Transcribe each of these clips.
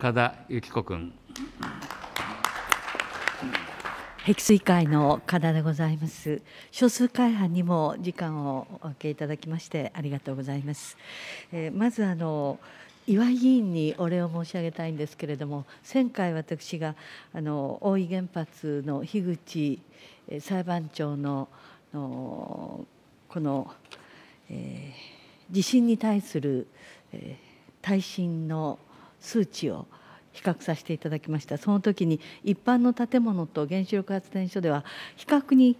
深田由紀子君。碧水会の課題でございます少数会派にも時間をお受けいただきましてありがとうございます、えー、まずあの岩井議員にお礼を申し上げたいんですけれども先回私があの大井原発の樋口裁判長ののこの、えー、地震に対する、えー、耐震の数値を比較させていただきましたその時に一般の建物と原子力発電所では比較に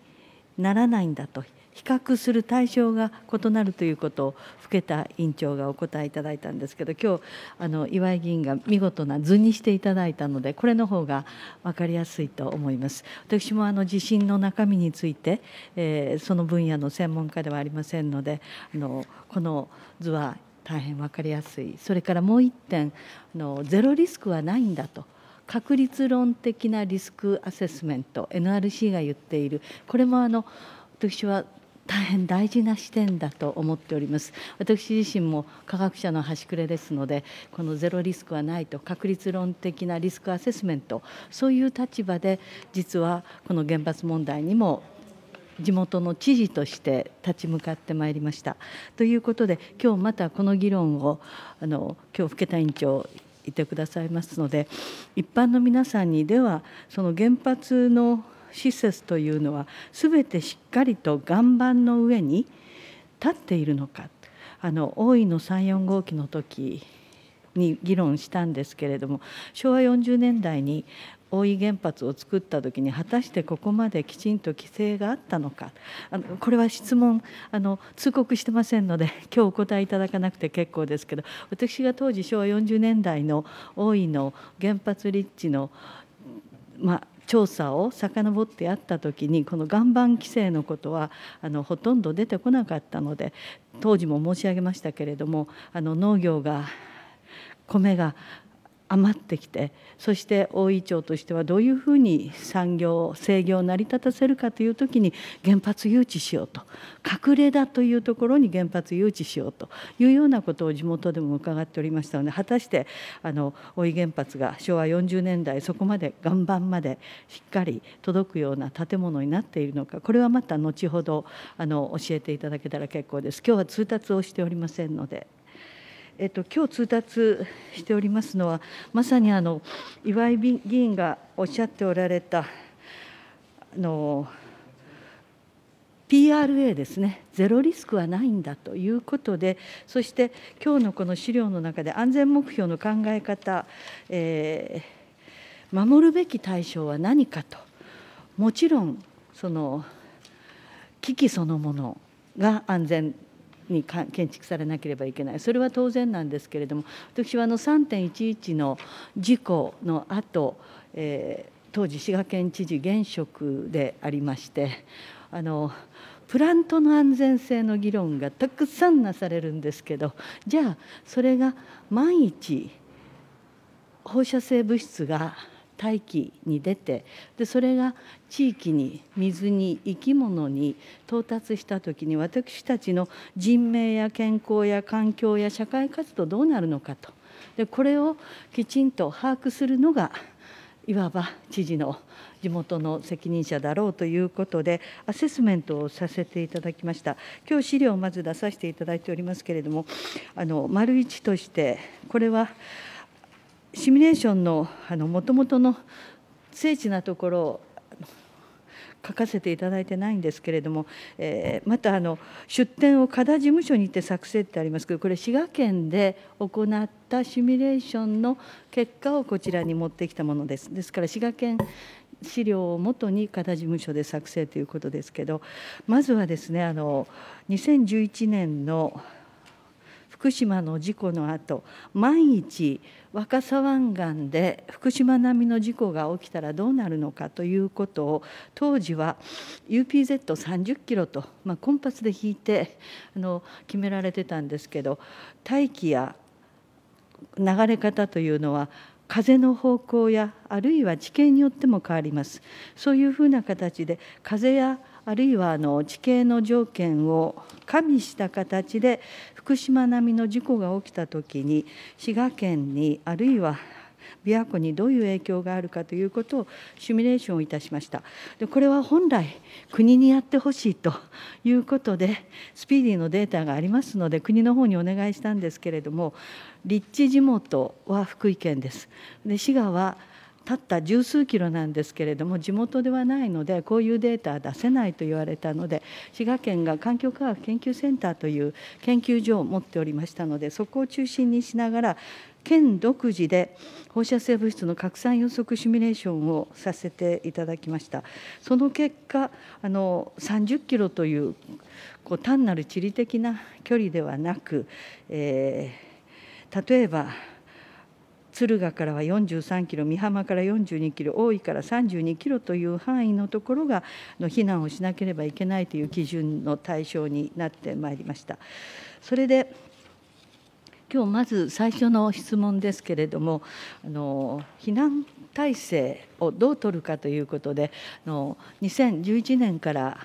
ならないんだと比較する対象が異なるということを老けた委員長がお答えいただいたんですけど今日あの岩井議員が見事な図にしていただいたのでこれの方が分かりやすいと思います私もあの地震の中身について、えー、その分野の専門家ではありませんのであのこの図は大変分かりやすいそれからもう一点あのゼロリスクはないんだと確率論的なリスクアセスメント NRC が言っているこれもあの私は大変大事な視点だと思っております私自身も科学者の端くれですのでこのゼロリスクはないと確率論的なリスクアセスメントそういう立場で実はこの原発問題にも地元の知事として立ち向かってまいりました。ということで今日またこの議論をあの今日更田委員長いてくださいますので一般の皆さんにではその原発の施設というのは全てしっかりと岩盤の上に立っているのかあの大井の34号機の時に議論したんですけれども昭和40年代に大井原発を作った時に果たしてここまできちんと規制があったのかあのこれは質問あの通告してませんので 今日お答えいただかなくて結構ですけど私が当時昭和40年代の大井の原発立地の、まあ、調査を遡ってやった時にこの岩盤規制のことはあのほとんど出てこなかったので当時も申し上げましたけれどもあの農業が米が余ってきてそして大井町としてはどういうふうに産業制御を成り立たせるかという時に原発誘致しようと隠れだというところに原発誘致しようというようなことを地元でも伺っておりましたので果たしてあの大井原発が昭和40年代そこまで岩盤までしっかり届くような建物になっているのかこれはまた後ほどあの教えていただけたら結構です。今日は通達をしておりませんので。えっと、今日通達しておりますのは、まさにあの岩井議員がおっしゃっておられた、あの PRA ですね、ゼロリスクはないんだということで、そして今日のこの資料の中で、安全目標の考え方、えー、守るべき対象は何かと、もちろん、その危機そのものが安全に建築されなければいけないそれは当然なんですけれども私はあの3.11の事故のあと、えー、当時滋賀県知事現職でありましてあのプラントの安全性の議論がたくさんなされるんですけどじゃあそれが万一放射性物質が大気に出てでそれが地域に水に生き物に到達した時に私たちの人命や健康や環境や社会活動どうなるのかとでこれをきちんと把握するのがいわば知事の地元の責任者だろうということで、アセスメントをさせていただきました。今日資料をまず出させていただいておりますけれども、あの丸一として、これはシミュレーションのもともとの精緻なところを書かせていただいてないんですけれども、えー、またあの出展を加田事務所に行って作成ってありますけどこれ滋賀県で行ったシミュレーションの結果をこちらに持ってきたものですですから滋賀県資料をもとに加田事務所で作成ということですけどまずはですねあの2011年の福島の事故のあと万一若狭湾岸で福島並みの事故が起きたらどうなるのかということを当時は UPZ30 キロと、まあ、コンパスで引いてあの決められてたんですけど大気や流れ方というのは風の方向やあるいは地形によっても変わりますそういうふうな形で風やあるいはあの地形の条件を加味した形で福島並みの事故が起きた時に滋賀県にあるいは琵琶湖にどういう影響があるかということをシミュレーションをいたしましたでこれは本来国にやってほしいということでスピーディーのデータがありますので国の方にお願いしたんですけれども立地地元は福井県ですで滋賀はたった十数キロなんですけれども地元ではないのでこういうデータは出せないと言われたので滋賀県が環境科学研究センターという研究所を持っておりましたのでそこを中心にしながら県独自で放射性物質の拡散予測シミュレーションをさせていただきましたその結果あの30キロというこう単なる地理的な距離ではなく、えー、例えば敦賀からは43キロ、美浜から42キロ、大井から32キロという範囲のところがの避難をしなければいけないという基準の対象になってまいりました。それで今日まず最初の質問ですけれども、あの避難体制をどう取るかということで、あの2011年から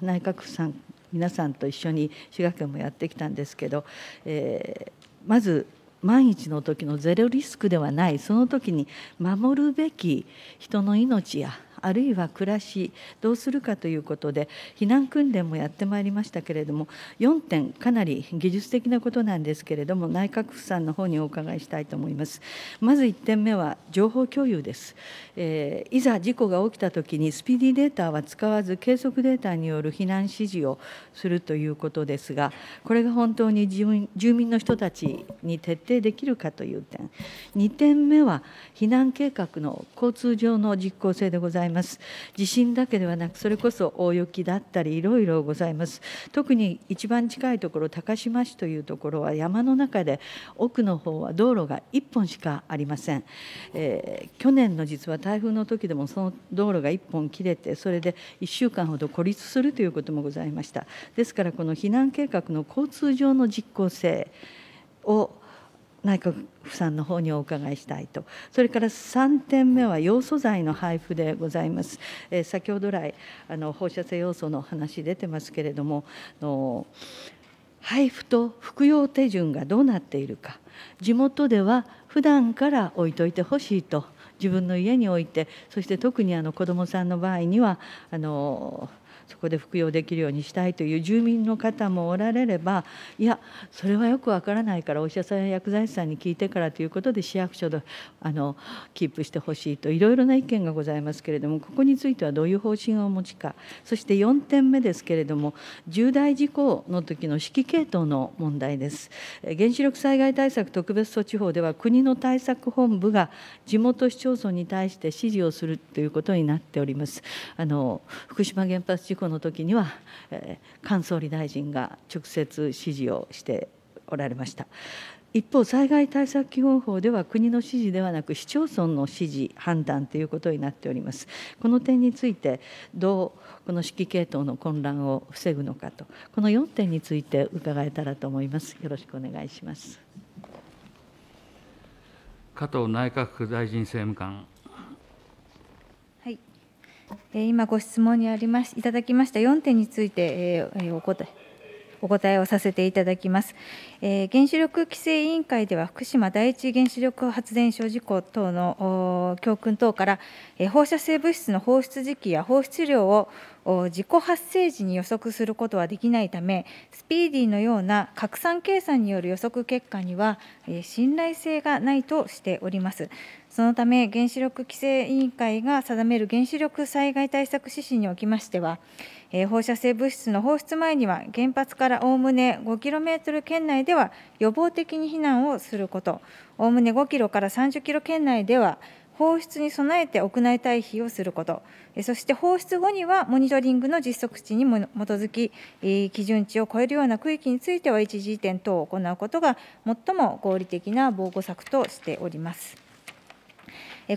内閣府さん皆さんと一緒に滋賀県もやってきたんですけど、えー、まず万一の時のゼロリスクではないその時に守るべき人の命やあるいは暮らしどうするかということで避難訓練もやってまいりましたけれども4点かなり技術的なことなんですけれども内閣府さんの方にお伺いしたいと思いますまず1点目は情報共有です、えー、いざ事故が起きたときにスピーディーデータは使わず計測データによる避難指示をするということですがこれが本当に住民の人たちに徹底できるかという点2点目は避難計画の交通上の実効性でございますます地震だけではなくそれこそ大雪だったりいろいろございます特に一番近いところ高島市というところは山の中で奥の方は道路が1本しかありません、えー、去年の実は台風の時でもその道路が1本切れてそれで1週間ほど孤立するということもございましたですからこの避難計画の交通上の実効性を内閣府さんの方にお伺いしたいと、それから3点目は要素材の配布でございます。えー、先ほど来あの、放射性要素の話出てますけれども、の配布と服用手順がどうなっているか、地元では普段から置いといてほしいと、自分の家に置いて、そして特にあの子どもさんの場合には、あのそこで服用できるようにしたいという住民の方もおられればいやそれはよくわからないからお医者さんや薬剤師さんに聞いてからということで市役所であのキープしてほしいといろいろな意見がございますけれどもここについてはどういう方針をお持ちかそして4点目ですけれども重大事故の時の指揮系統の問題です。原子力災害対策特別措置法では国の対策本部が地元市町村に対して指示をするということになっております。あの福島原発事故の時には、えー、菅総理大臣が直接指示をしておられました。一方、災害対策基本法では国の指示ではなく市町村の指示、判断ということになっております。この点について、どうこの指揮系統の混乱を防ぐのかと、この4点について伺えたらと思います。よろしくお願いします。加藤内閣府大臣政務官。今、ご質問にありましいただきました4点について、えお答え。お答えをさせていただきます、えー、原子力規制委員会では福島第一原子力発電所事故等の教訓等から、えー、放射性物質の放出時期や放出量を自己発生時に予測することはできないためスピーディーのような拡散計算による予測結果には信頼性がないとしておりますそのため原子力規制委員会が定める原子力災害対策指針におきましては放射性物質の放出前には原発からおおむね5キロメートル圏内では予防的に避難をすることおおむね5キロから3 0キロ圏内では放出に備えて屋内退避をすること、そして放出後にはモニタリングの実測値に基づき、基準値を超えるような区域については一時移転等を行うことが最も合理的な防護策としております。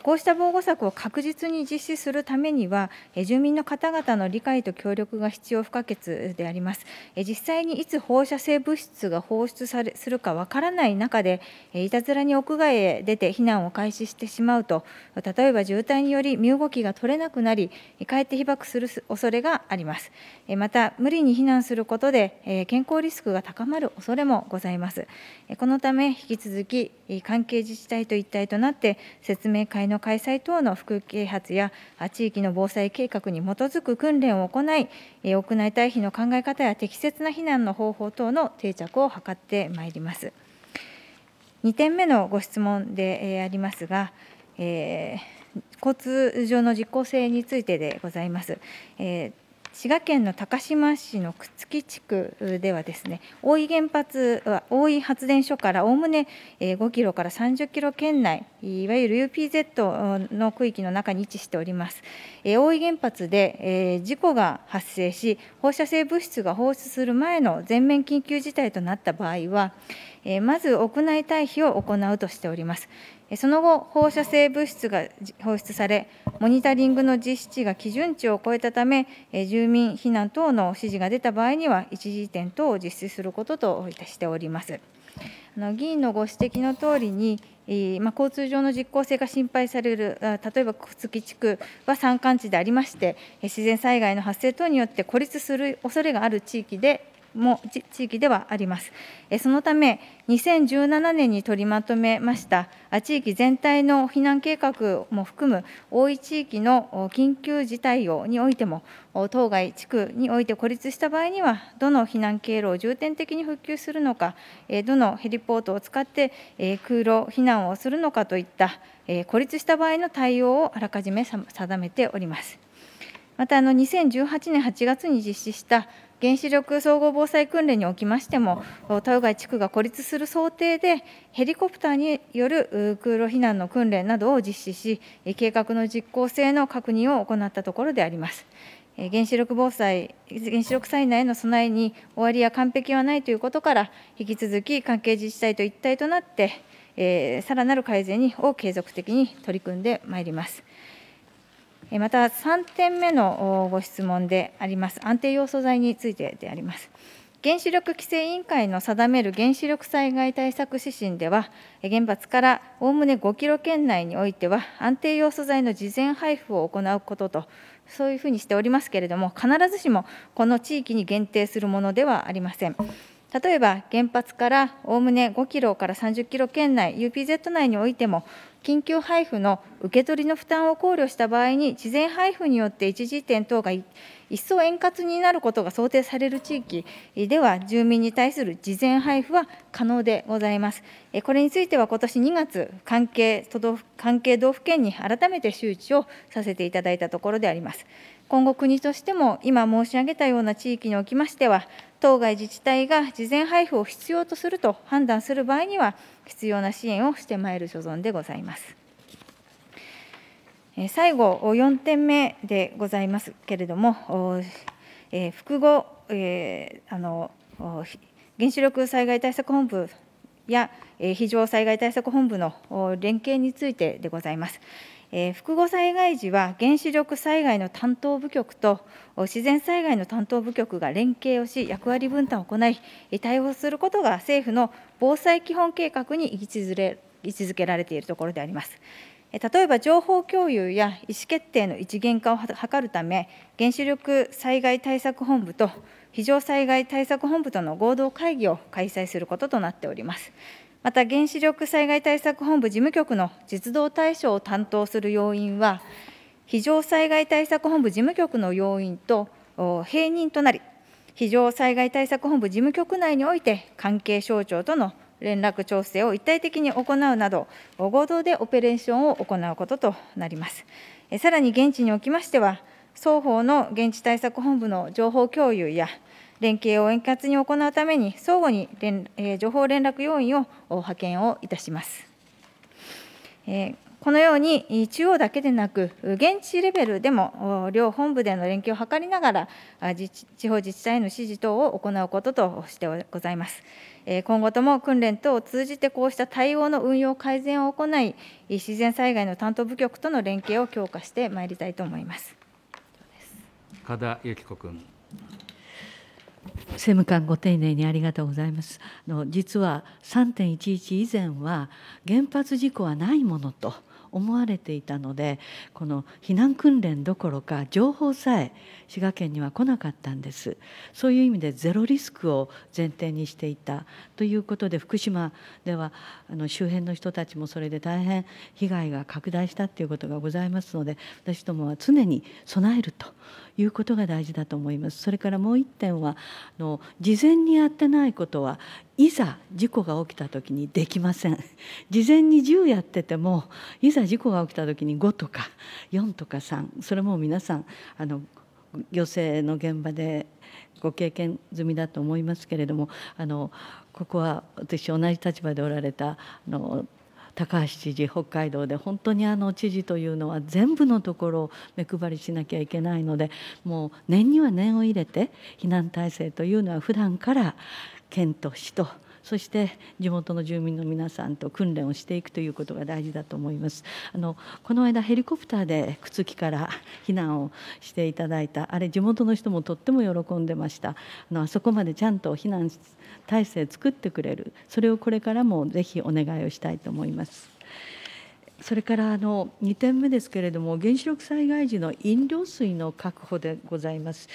こうした防護策を確実に実施するためには、住民の方々の理解と協力が必要不可欠であります。実際にいつ放射性物質が放出されするかわからない中で、いたずらに屋外へ出て避難を開始してしまうと、例えば渋滞により身動きが取れなくなり、かえって被爆する恐れがあります。また、無理に避難することで健康リスクが高まる恐れもございます。このため、引き続き関係自治体と一体となって説明会の開催等の旧啓発や地域の防災計画に基づく訓練を行い、屋内退避の考え方や適切な避難の方法等の定着を図ってまいります。2点目のご質問でありますが、えー、交通上の実効性についてでございます。えー滋賀県の高島市のくつき地区ではですね大井原発は大井発電所からおおむね5キロから30キロ圏内いわゆる UPZ の区域の中に位置しております大井原発で事故が発生し放射性物質が放出する前の全面緊急事態となった場合はまず屋内退避を行うとしておりますその後、放射性物質が放出され、モニタリングの実施値が基準値を超えたため、住民避難等の指示が出た場合には、一時移転等を実施することといたしております。あの議員のご指摘のとおりに、ま交通上の実効性が心配される、例えば小月地区は山間地でありまして、自然災害の発生等によって孤立する恐れがある地域でも地域ではあります。そのため、2017年に取りまとめました地域全体の避難計画も含む多い地域の緊急事態をにおいても、当該地区において孤立した場合には、どの避難経路を重点的に復旧するのか、どのヘリポートを使って空路避難をするのかといった孤立した場合の対応をあらかじめ定めております。またあの2018年8月に実施した原子力総合防災訓練におきましても、豊貝地区が孤立する想定で、ヘリコプターによる空路避難の訓練などを実施し、計画の実効性の確認を行ったところであります。原子力防災、原子力災害への備えに終わりや完璧はないということから、引き続き関係自治体と一体となって、さらなる改善を継続的に取り組んでまいります。また3点目のご質問であります安定要素材についてであります。原子力規制委員会の定める原子力災害対策指針では、原発からおおむね5キロ圏内においては、安定要素材の事前配布を行うことと、そういうふうにしておりますけれども、必ずしもこの地域に限定するものではありません。例えば原発からおおむね5キロから30キロ圏内、UPZ 内においても、緊急配布の受け取りの負担を考慮した場合に、事前配布によって一時点等が一層円滑になることが想定される地域では、住民に対する事前配布は可能でございます。これについては、今年2月関係都道、関係道府県に改めて周知をさせていただいたところであります。今後、国としても今申し上げたような地域におきましては、当該自治体が事前配布を必要とすると判断する場合には、必要な支援をしてまいる所存でございます。最後、4点目でございますけれども、え複合、えあの原子力災害対策本部や非常災害対策本部の連携についてでございます。え複合災害時は原子力災害の担当部局と自然災害の担当部局が連携をし、役割分担を行い、対応することが政府の防災基本計画に位置づれ位置づけられているところであります。例えば情報共有や意思決定の一元化を図るため、原子力災害対策本部と非常災害対策本部との合同会議を開催することとなっております。また原子力災害対策本部事務局の実動対象を担当する要員は、非常災害対策本部事務局の要員と併任となり、非常災害対策本部事務局内において、関係省庁との連絡調整を一体的に行うなど、合同でオペレーションを行うこととなります。さらに現地におきましては、双方の現地対策本部の情報共有や、連携を円滑に行うために、相互に連、えー、情報連絡要員を派遣をいたします。えーこのように中央だけでなく、現地レベルでも両本部での連携を図りながら、地方自治体への指示等を行うこととしてございます。今後とも訓練等を通じて、こうした対応の運用改善を行い、自然災害の担当部局との連携を強化してまいりたいと思います。加田由紀子君。政務官ご丁寧にありがとうございます。あの実は3.11以前は原発事故はないものと思われていたのでこの避難訓練どころか情報さえ滋賀県には来なかったんですそういう意味でゼロリスクを前提にしていたということで福島ではあの周辺の人たちもそれで大変被害が拡大したっていうことがございますので私どもは常に備えるということが大事だと思いますそれからもう一点はあの事前にやってないことはいざ事故が起きた時にできません事前に10やっててもいざ事故が起きた時に5とか4とか3それも皆さんあの行政の現場でご経験済みだと思いますけれどもあのここは私同じ立場でおられたあの高橋知事北海道で本当にあの知事というのは全部のところを目配りしなきゃいけないのでもう念には念を入れて避難体制というのは普段から県と市とそして地元の住民の皆さんと訓練をしていくということが大事だと思いますあのこの間ヘリコプターで靴木から避難をしていただいたあれ地元の人もとっても喜んでましたあのあそこまでちゃんと避難体制作ってくれるそれをこれからもぜひお願いをしたいと思います。それからあの2点目ですけれども、原子力災害時の飲料水の確保でございます。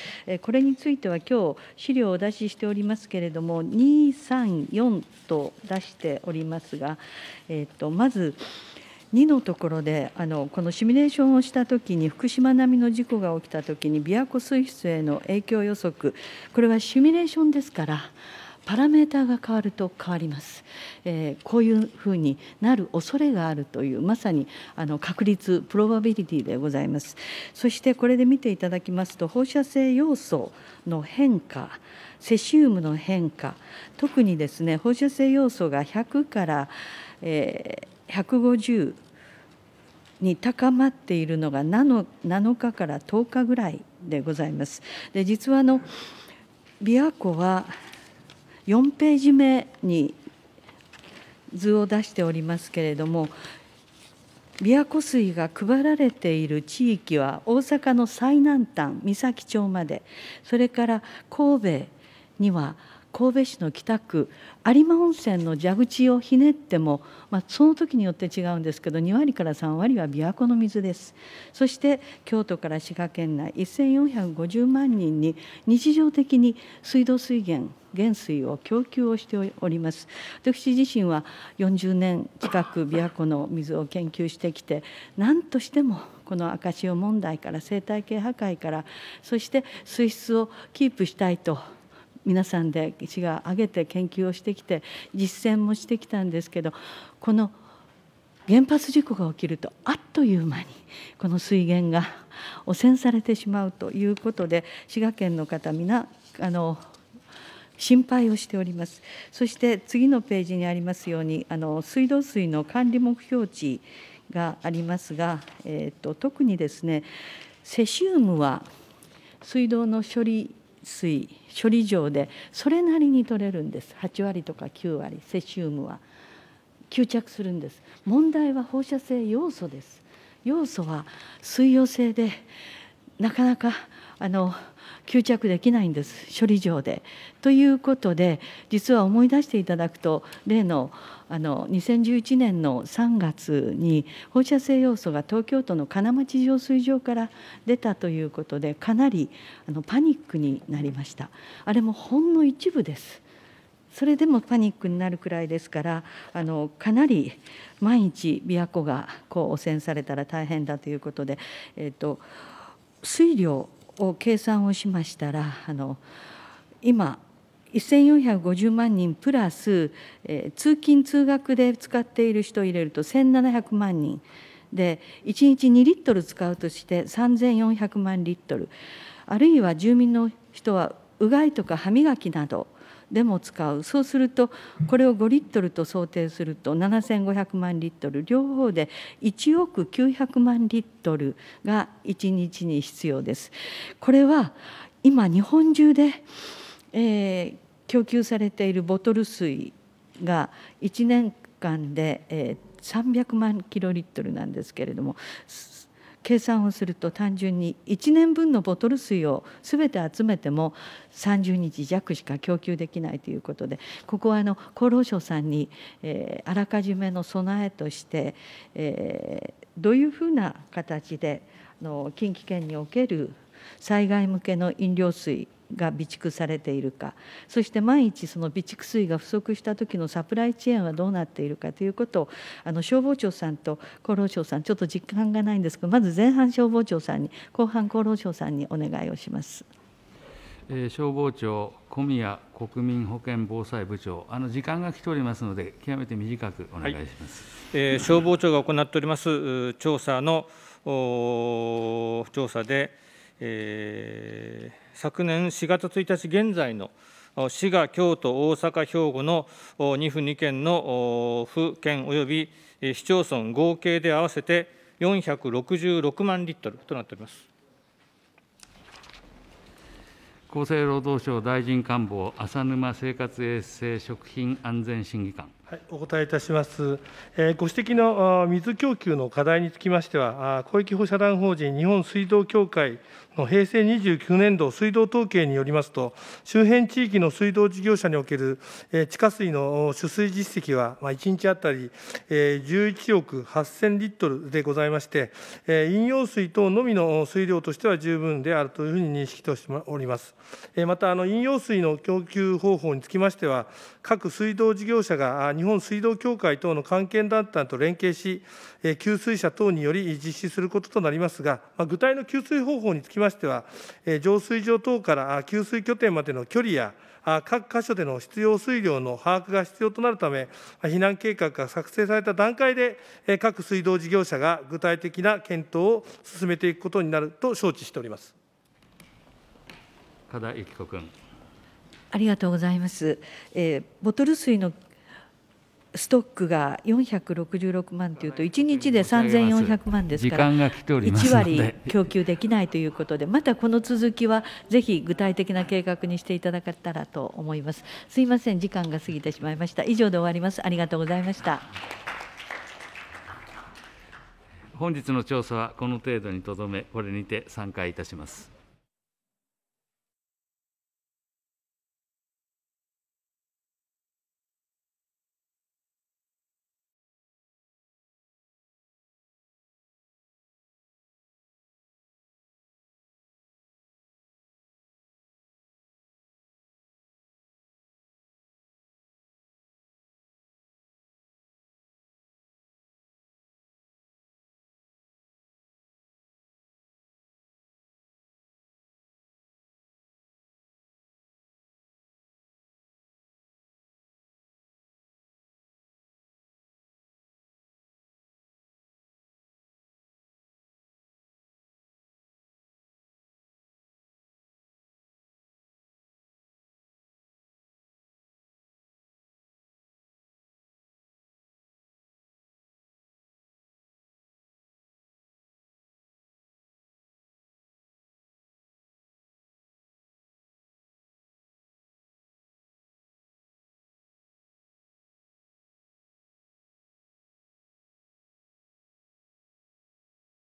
これについては、今日資料をお出ししておりますけれども、2、3、4と出しておりますが、えっと、まず、2のところであのこのシミュレーションをしたときに福島並みの事故が起きたときに琵琶湖水質への影響予測これはシミュレーションですからパラメーターが変わると変わります、えー、こういうふうになる恐れがあるというまさにあの確率プロバビリティでございますそしてこれで見ていただきますと放射性要素の変化セシウムの変化特にですね放射性要素が100から、えー、150に高まっているのが 7, 7日から10日ぐらいでございます。で実はあの琵琶湖は4ページ目に図を出しておりますけれども琵琶湖水が配られている地域は大阪の最南端三崎町までそれから神戸には神戸市の北区有馬温泉の蛇口をひねっても、まあ、その時によって違うんですけど2割から3割は琵琶湖の水ですそして京都から滋賀県内1450万人に日常的に水道水源原水を供給をしております私自身は40年近く琵琶湖の水を研究してきて何としてもこの赤潮問題から生態系破壊からそして水質をキープしたいと皆さんで市が挙げて研究をしてきて実践もしてきたんですけどこの原発事故が起きるとあっという間にこの水源が汚染されてしまうということで滋賀県の方皆あの心配をしております。そして次のページにありますように、あの水道水の管理目標値がありますが、えーと、特にですね、セシウムは水道の処理水処理場でそれなりに取れるんです8割とか9割セシウムは吸着するんです問題は放射性要素です要素は水溶性でなかなかあの吸着できないんです処理場で。ということで実は思い出していただくと例のあの2011年の3月に放射性要素が東京都の金町浄水場から出たということでかなりあのパニックになりました。あれもほんの一部です。それでもパニックになるくらいですからあのかなり毎日琵琶湖がこう汚染されたら大変だということで、えーと、と水量を計算をしましたらあの今1450万人プラス、えー、通勤通学で使っている人を入れると1700万人で1日2リットル使うとして3400万リットルあるいは住民の人はうがいとか歯磨きなどでも使うそうするとこれを5リットルと想定すると7500万リットル両方で1億900万リットルが1日に必要です。これは今日本中で、えー、供給されているボトル水が1年間で、えー、300万キロリットルなんですけれども計算をすると単純に1年分のボトル水を全て集めても30日弱しか供給できないということでここはあの厚労省さんに、えー、あらかじめの備えとして、えー、どういうふうな形での近畿圏における災害向けの飲料水が備蓄されているかそして万一その備蓄水が不足した時のサプライチェーンはどうなっているかということをあの消防庁さんと厚労省さんちょっと実感がないんですけどまず前半消防庁さんに後半厚労省さんにお願いをします。え消防庁小宮国民保健防災部長、あの時間が来ておりますので、極めて短くお願いします、はい、えー、消防庁が行っております調査の調査で、えー昨年4月1日現在の滋賀、京都、大阪、兵庫の2府2県の府県および市町村合計で合わせて466万リットルとなっております厚生労働省大臣官房、浅沼生活衛生食品安全審議官。はい、お答えいたします。えご指摘の水供給の課題につきましては、広域放射団法人日本水道協会の平成29年度水道統計によりますと、周辺地域の水道事業者における地下水の取水実績は、1日当たり11億8000リットルでございまして、飲用水等のみの水量としては十分であるというふうに認識としております。また、飲用水の供給方法につきましては、各水道事業者が日本水道協会等の関係団体と連携し、給水車等により実施することとなりますが、具体の給水方法につきましては、浄水場等から給水拠点までの距離や、各箇所での必要水量の把握が必要となるため、避難計画が作成された段階で、各水道事業者が具体的な検討を進めていくことになると承知しております加田由紀子君。ありがとうございます、えー、ボトル水のストックが466万というと1日で3400万ですから1割供給できないということでまたこの続きはぜひ具体的な計画にしていただけたらと思いますすいません時間が過ぎてしまいました以上で終わりますありがとうございました本日の調査はこの程度にとどめこれにて散会いたします